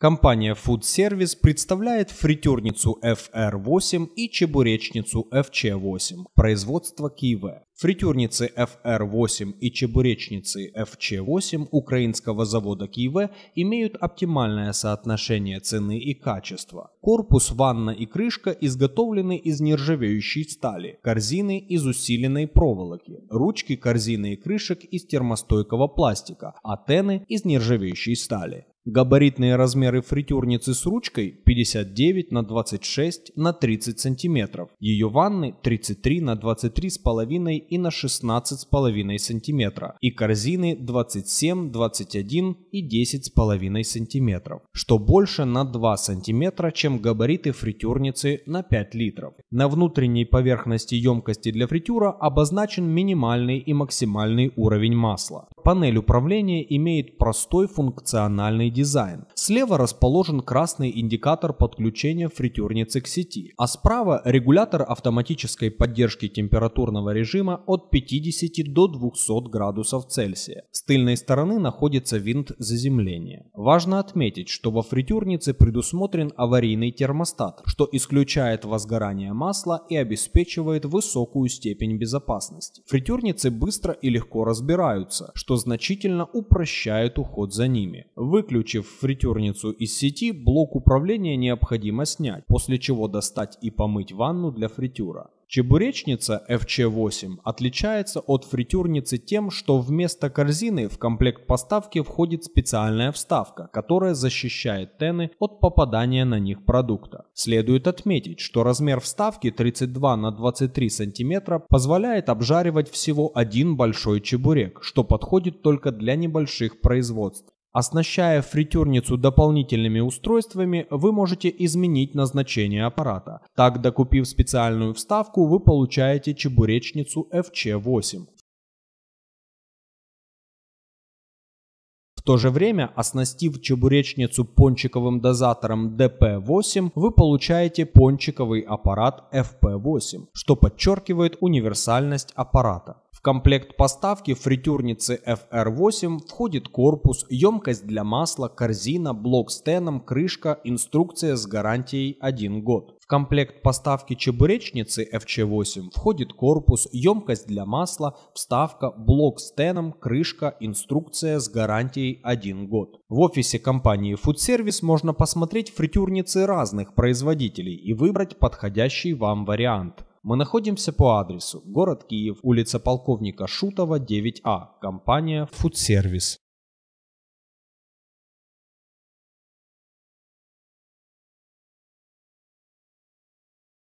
Компания Food Service представляет фритюрницу FR8 и чебуречницу FC8 производства Киева. Фритюрницы FR8 и чебуречницы FC8 украинского завода Киева имеют оптимальное соотношение цены и качества. Корпус, ванна и крышка изготовлены из нержавеющей стали, корзины из усиленной проволоки, ручки корзины и крышек из термостойкого пластика, а тены из нержавеющей стали. Габаритные размеры фритюрницы с ручкой 59 на 26 на 30 сантиметров. Ее ванны 33 на 23 с половиной и на 16 с половиной сантиметра. И корзины 27, 21 и 10 с половиной сантиметров, что больше на 2 сантиметра, чем габариты фритюрницы на 5 литров. На внутренней поверхности емкости для фритюра обозначен минимальный и максимальный уровень масла. Панель управления имеет простой функциональный дизайн. Слева расположен красный индикатор подключения фритюрницы к сети, а справа регулятор автоматической поддержки температурного режима от 50 до 200 градусов Цельсия. С тыльной стороны находится винт заземления. Важно отметить, что во фритюрнице предусмотрен аварийный термостат, что исключает возгорание масла и обеспечивает высокую степень безопасности. Фритюрницы быстро и легко разбираются, что значительно упрощает уход за ними. Выключить Выключив фритюрницу из сети, блок управления необходимо снять, после чего достать и помыть ванну для фритюра. Чебуречница FC8 отличается от фритюрницы тем, что вместо корзины в комплект поставки входит специальная вставка, которая защищает тены от попадания на них продукта. Следует отметить, что размер вставки 32 на 23 см позволяет обжаривать всего один большой чебурек, что подходит только для небольших производств. Оснащая фритюрницу дополнительными устройствами, вы можете изменить назначение аппарата. Так, докупив специальную вставку, вы получаете чебуречницу FC8. В то же время, оснастив чебуречницу пончиковым дозатором DP8, вы получаете пончиковый аппарат FP8, что подчеркивает универсальность аппарата комплект поставки фритюрницы FR8 входит корпус, емкость для масла, корзина, блок с теном, крышка, инструкция с гарантией 1 год. В комплект поставки чебуречницы FC8 входит корпус, емкость для масла, вставка, блок с теном, крышка, инструкция с гарантией 1 год. В офисе компании Food Service можно посмотреть фритюрницы разных производителей и выбрать подходящий вам вариант. Мы находимся по адресу город Киев, улица полковника Шутова, 9А, компания Food Service.